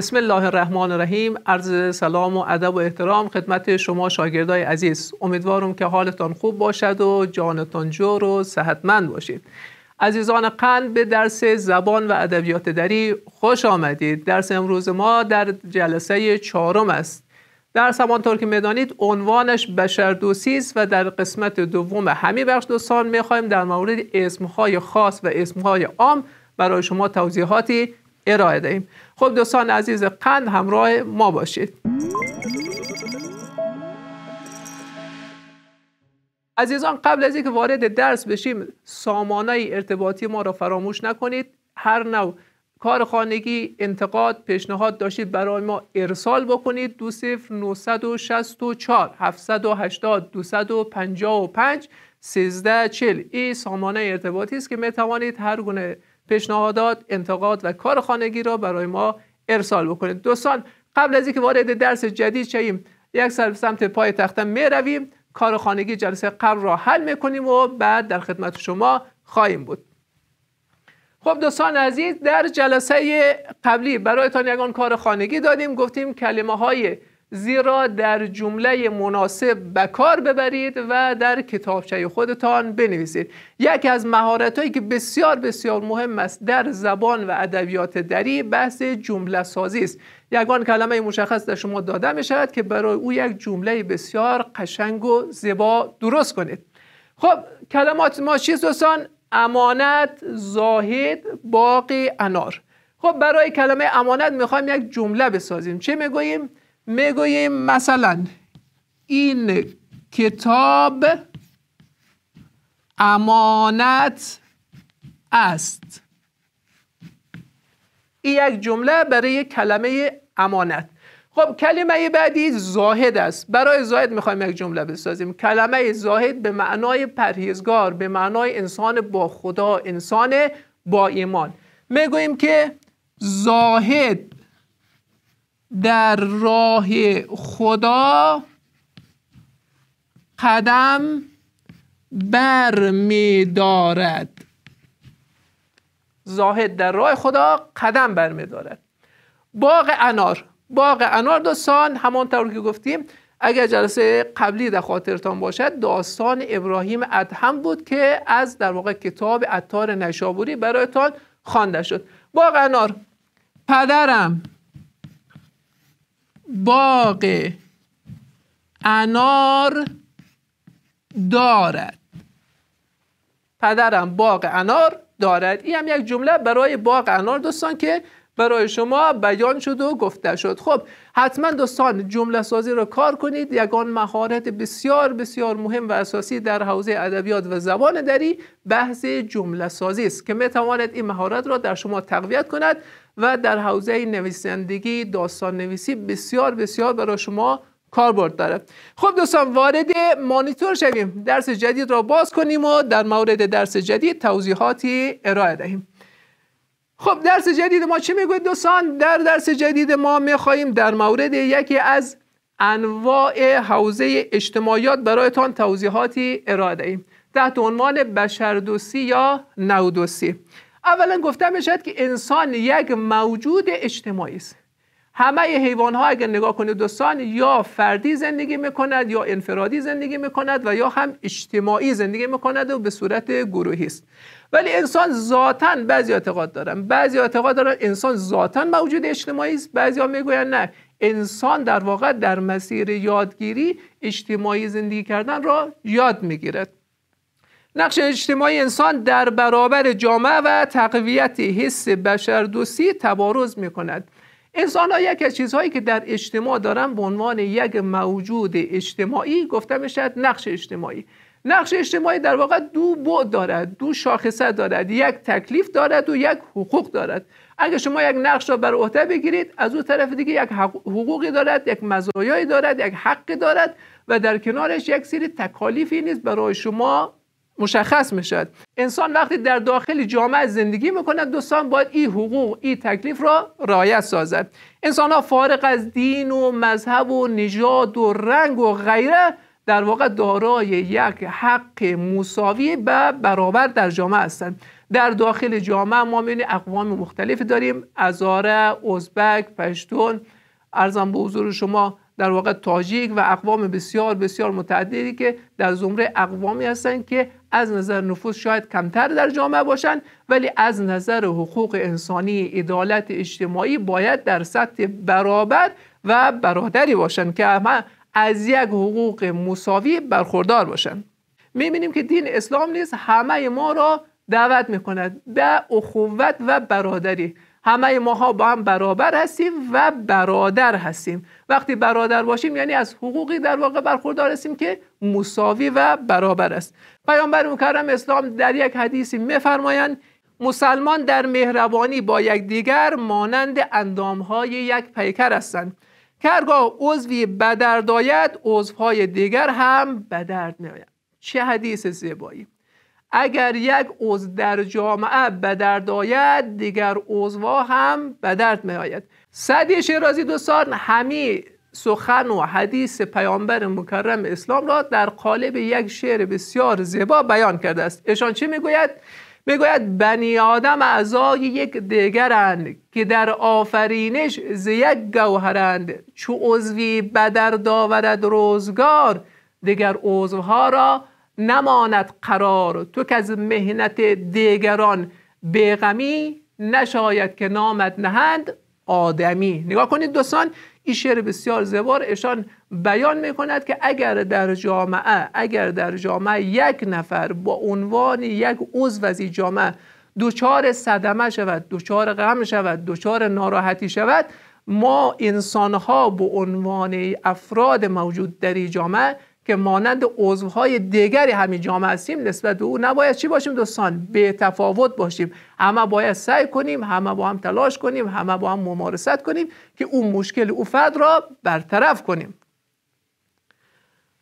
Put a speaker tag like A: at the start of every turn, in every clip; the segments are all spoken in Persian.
A: بسم الله الرحمن الرحیم عرض سلام و ادب و احترام خدمت شما شاگردای عزیز امیدوارم که حالتان خوب باشد و جانتان جور و صحتمند باشید عزیزان قند به درس زبان و ادبیات دری خوش آمدید درس امروز ما در جلسه چهارم است درس همانطور که میدانید عنوانش بشردوسی و در قسمت دوم همین بخش دوستان میخواهیم در مورد اسمهای خاص و اسمهای عام برای شما توضیحاتی ارائه دهیم خب دوستان عزیز قند همراه ما باشید عزیزان قبل از اینکه وارد درس بشیم سامانه ارتباطی ما را فراموش نکنید هر نوع کار خانگی انتقاد پیشنهاد داشتید برای ما ارسال بکنید دو صفر 964 780 255 1340 این سامانه ارتباطی است که می توانید هر گونه پیشنهادات انتقاد و کار خانگی را برای ما ارسال بکنید دوستان قبل از اینکه وارد درس جدید شویم یک سمت پای تختم می رویم کار خانگی جلسه قبل را حل میکنیم و بعد در خدمت شما خواهیم بود خب دوستان عزیز در جلسه قبلی برایتان یگان کار خانگی دادیم گفتیم کلمه های زیرا در جمله مناسب کار ببرید و در کتابچه خودتان بنویسید یکی از مهارت هایی که بسیار بسیار مهم است در زبان و ادبیات دری بحث جمله سازی است یگان کلمه مشخص در شما داده می شود که برای او یک جمله بسیار قشنگ و زیبا درست کنید خب کلمات ما چیست دوستان امانت زاهد باقی انار خب برای کلمه امانت میخوایم یک جمله بسازیم چه میگوییم میگوییم مثلا این کتاب امانت است این یک جمله برای کلمه امانت خب کلمه بعدی زاهد است برای زاهد میخوایم یک جمله بسازیم کلمه زاهد به معنای پرهیزگار به معنای انسان با خدا انسان با ایمان میگوییم که زاهد در راه خدا قدم بر می دارد زاهد در راه خدا قدم بر می دارد باغ انار باغ انار داستان همانطور که گفتیم اگر جلسه قبلی در خاطرتان باشد داستان ابراهیم ادهم بود که از در واقع کتاب عطار نشابوری برایتان خوانده شد باغ انار پدرم باغ انار دارد پدرم باغ انار دارد این هم یک جمله برای باغ انار دوستان که برای شما بیان شد و گفته شد خب حتما دوستان جمله سازی را کار کنید یگان مهارت بسیار بسیار مهم و اساسی در حوزه ادبیات و زبان دری بحث جمله سازی است که می تواند این مهارت را در شما تقویت کند و در حوزه نویسندگی داستان نویسی بسیار بسیار برای شما کاربرد داره خب دوستان وارد مانیتور شویم درس جدید را باز کنیم و در مورد درس جدید توضیحاتی ارائه دهیم خب درس جدید ما چی میگوید دوستان در درس جدید ما میخواهیم در مورد یکی از انواع حوزه اجتماعیات برایتان توضیحاتی ارائه دهیم تحت عنوان بشردوسی یا نودوسی اولا گفتم شاید که انسان یک موجود اجتماعی است همه حیوان ها اگر نگاه کنید دوستان یا فردی زندگی میکند یا انفرادی زندگی میکند و یا هم اجتماعی زندگی میکند و به صورت گروهی است ولی انسان ذاتا بعضی اعتقاد دارن بعضی اعتقاد دارن انسان ذاتا موجود اجتماعی است بعضی ها میگوین نه انسان در واقع در مسیر یادگیری اجتماعی زندگی کردن را یاد میگیرد نقش اجتماعی انسان در برابر جامعه و تقویت حس بشر دوستی تبارز می کند انسان ها یک از چیزهایی که در اجتماع دارن به عنوان یک موجود اجتماعی گفته شد نقش اجتماعی نقش اجتماعی در واقع دو بعد دارد دو شاخصه دارد یک تکلیف دارد و یک حقوق دارد اگر شما یک نقش را بر عهده بگیرید از اون طرف دیگه یک حقوقی دارد یک مزایایی دارد یک حقی دارد و در کنارش یک سری تکالیفی نیز برای شما مشخص میشد انسان وقتی در داخل جامعه زندگی میکند دوستان باید این حقوق این تکلیف را رعایت سازد انسان ها فارق از دین و مذهب و نژاد و رنگ و غیره در واقع دارای یک حق مساوی و برابر در جامعه هستند در داخل جامعه ما میبینیم اقوام مختلفی داریم ازاره ازبک پشتون ارزم به حضور شما در واقع تاجیک و اقوام بسیار بسیار متعددی که در زمره اقوامی هستند که از نظر نفوس شاید کمتر در جامعه باشند ولی از نظر حقوق انسانی عدالت اجتماعی باید در سطح برابر و برادری باشند که همه از یک حقوق مساوی برخوردار باشند میبینیم که دین اسلام نیز همه ما را دعوت میکند به اخوت و برادری همه ماها با هم برابر هستیم و برادر هستیم وقتی برادر باشیم یعنی از حقوقی در واقع برخوردار هستیم که مساوی و برابر است پیامبر مکرم اسلام در یک حدیثی میفرمایند مسلمان در مهربانی با یکدیگر مانند اندامهای یک پیکر هستند که هرگاه عضوی بدرد آید عضوهای دیگر هم بدرد میآید چه حدیث زیبایی اگر یک عضو در جامعه به درد آید دیگر عضوا هم به درد می آید سعدی شیرازی دوستان همی سخن و حدیث پیامبر مکرم اسلام را در قالب یک شعر بسیار زیبا بیان کرده است ایشان چه میگوید میگوید بنی آدم اعضای یک دیگرند که در آفرینش ز یک گوهرند چو عضوی بدر داورد روزگار دیگر عضوها را نماند قرار تو که از مهنت دیگران بیغمی نشاید که نامت نهند آدمی نگاه کنید دوستان این شعر بسیار زبار ایشان بیان می که اگر در جامعه اگر در جامعه یک نفر با عنوان یک عضو از جامعه دوچار صدمه شود دوچار غم شود دوچار ناراحتی شود ما انسانها به عنوان افراد موجود در جامعه که مانند عضوهای دیگری همین جامعه هستیم نسبت به او نباید چی باشیم دوستان به تفاوت باشیم همه باید سعی کنیم همه با هم تلاش کنیم همه با هم ممارست کنیم که اون مشکل او فرد را برطرف کنیم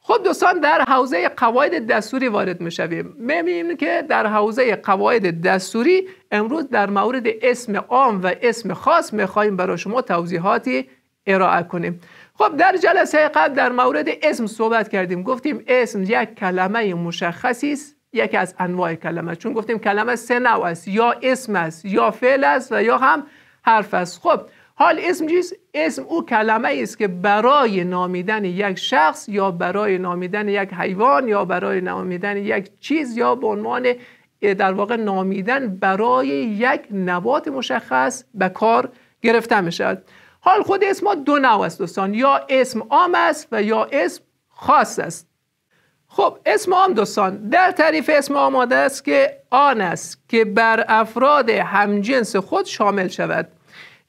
A: خب دوستان در حوزه قواعد دستوری وارد میشویم بینیم که در حوزه قواعد دستوری امروز در مورد اسم عام و اسم خاص خواهیم برای شما توضیحاتی ارائه کنیم خب در جلسه قبل در مورد اسم صحبت کردیم گفتیم اسم یک کلمه مشخصی است یکی از انواع کلمه چون گفتیم کلمه سه نوع است یا اسم است یا فعل است و یا هم حرف است خب حال اسم چیست اسم او کلمه است که برای نامیدن یک شخص یا برای نامیدن یک حیوان یا برای نامیدن یک چیز یا به عنوان در واقع نامیدن برای یک نبات مشخص به کار گرفته می شود حال خود اسم ها دو نوع است دوستان یا اسم عام است و یا اسم خاص است خب اسم عام دوستان در تعریف اسم آماده است که آن است که بر افراد همجنس خود شامل شود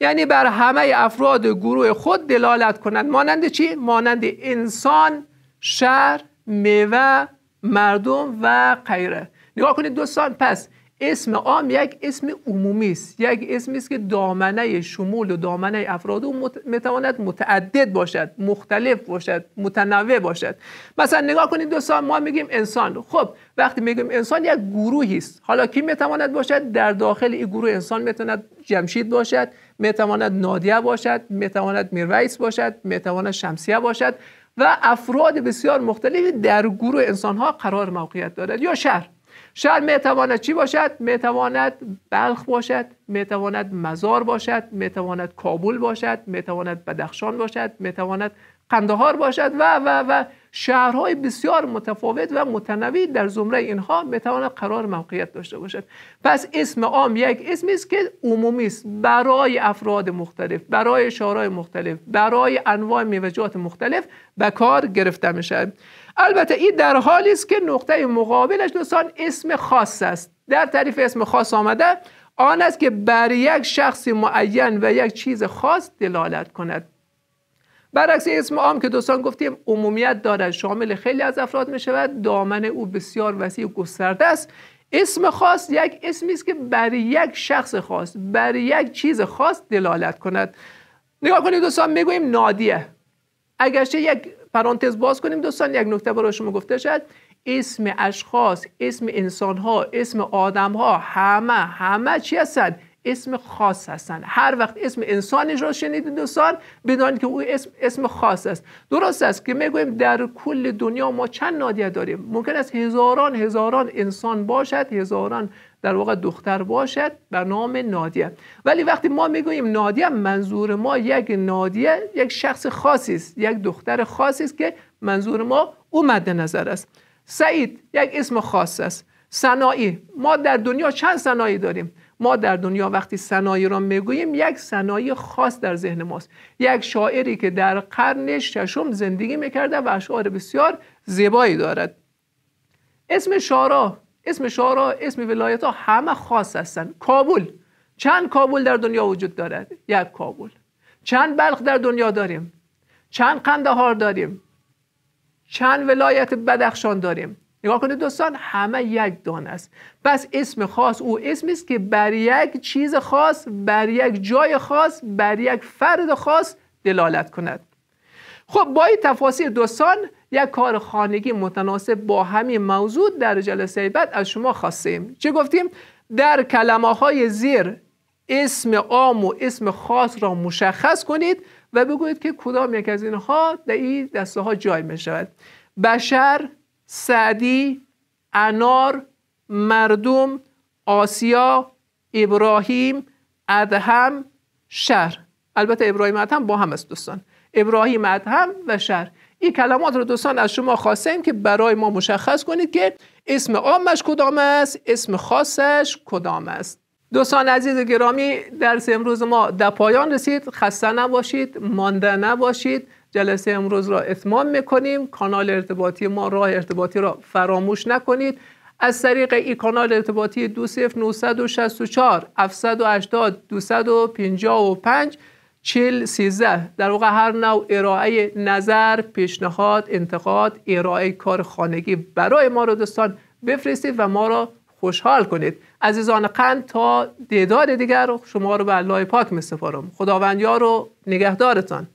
A: یعنی بر همه افراد گروه خود دلالت کنند مانند چی؟ مانند انسان، شهر، میوه، مردم و غیره نگاه کنید دوستان پس اسم عام یک اسم عمومی است یک اسمی است که دامنه شمول و دامنه افراد او میتواند متعدد باشد مختلف باشد متنوع باشد مثلا نگاه کنید دوستان ما میگیم انسان خب وقتی میگیم انسان یک گروهی است حالا کی میتواند باشد در داخل این گروه انسان میتواند جمشید باشد میتواند نادیه باشد میتواند میرویس باشد میتواند شمسیه باشد و افراد بسیار مختلفی در گروه انسان ها قرار موقعیت دارد یا شهر شهر میتواند چی باشد؟ میتواند بلخ باشد میتواند مزار باشد میتواند کابل باشد میتواند بدخشان باشد میتواند قندهار باشد و و و شهرهای بسیار متفاوت و متنوع در زمره اینها میتواند قرار موقعیت داشته باشد پس اسم عام یک اسمی است که عمومی است برای افراد مختلف برای شهرهای مختلف برای انواع میوجات مختلف به کار گرفته شود البته این در حالی است که نقطه مقابلش دوستان اسم خاص است در تعریف اسم خاص آمده آن است که بر یک شخص معین و یک چیز خاص دلالت کند برعکس اسم عام که دوستان گفتیم عمومیت دارد شامل خیلی از افراد می شود دامن او بسیار وسیع و گسترده است اسم خاص یک اسمی است که بر یک شخص خاص بر یک چیز خاص دلالت کند نگاه کنید دوستان میگوییم نادیه اگرچه یک پرانتز باز کنیم دوستان یک نکته برای شما گفته شد اسم اشخاص اسم انسان ها اسم آدم ها همه همه چی هستند اسم خاص هستن هر وقت اسم انسانی را شنیدید دوستان بدانید که او اسم اسم خاص است درست است که میگوییم در کل دنیا ما چند نادیه داریم ممکن است هزاران هزاران انسان باشد هزاران در واقع دختر باشد به نام نادیه ولی وقتی ما میگوییم نادیه منظور ما یک نادیه یک شخص خاصی است یک دختر خاصی است که منظور ما او مد نظر است سعید یک اسم خاص است سنایی ما در دنیا چند سنایی داریم ما در دنیا وقتی صنایع را میگوییم یک صنایع خاص در ذهن ماست یک شاعری که در قرن ششم زندگی میکرده و اشعار بسیار زیبایی دارد اسم شارا اسم شارا اسم ولایت ها همه خاص هستند کابل چند کابل در دنیا وجود دارد یک کابل چند بلخ در دنیا داریم چند قندهار داریم چند ولایت بدخشان داریم نگاه کنید دوستان همه یک دان است پس اسم خاص او اسمی است که بر یک چیز خاص بر یک جای خاص بر یک فرد خاص دلالت کند خب با این تفاصیل دوستان یک کار خانگی متناسب با همین موضوع در جلسه بعد از شما خواستیم چه گفتیم در کلمه های زیر اسم عام و اسم خاص را مشخص کنید و بگویید که کدام یک از اینها در این دسته ها جای می شود بشر سعدی انار مردم آسیا ابراهیم ادهم شر البته ابراهیم ادهم با هم است دوستان ابراهیم ادهم و شر این کلمات رو دوستان از شما خواستیم که برای ما مشخص کنید که اسم عامش کدام است اسم خاصش کدام است دوستان عزیز گرامی درس امروز ما در پایان رسید خسته نباشید مانده نباشید جلسه امروز را اتمام میکنیم کانال ارتباطی ما راه ارتباطی را فراموش نکنید از طریق این کانال ارتباطی 20964 780 255 چل سیزده در واقع هر نوع ارائه نظر پیشنهاد انتقاد ارائه کار خانگی برای ما رو دوستان بفرستید و ما را خوشحال کنید عزیزان قند تا دیدار دیگر شما رو به الله پاک می سفارم خداوند و نگهدارتان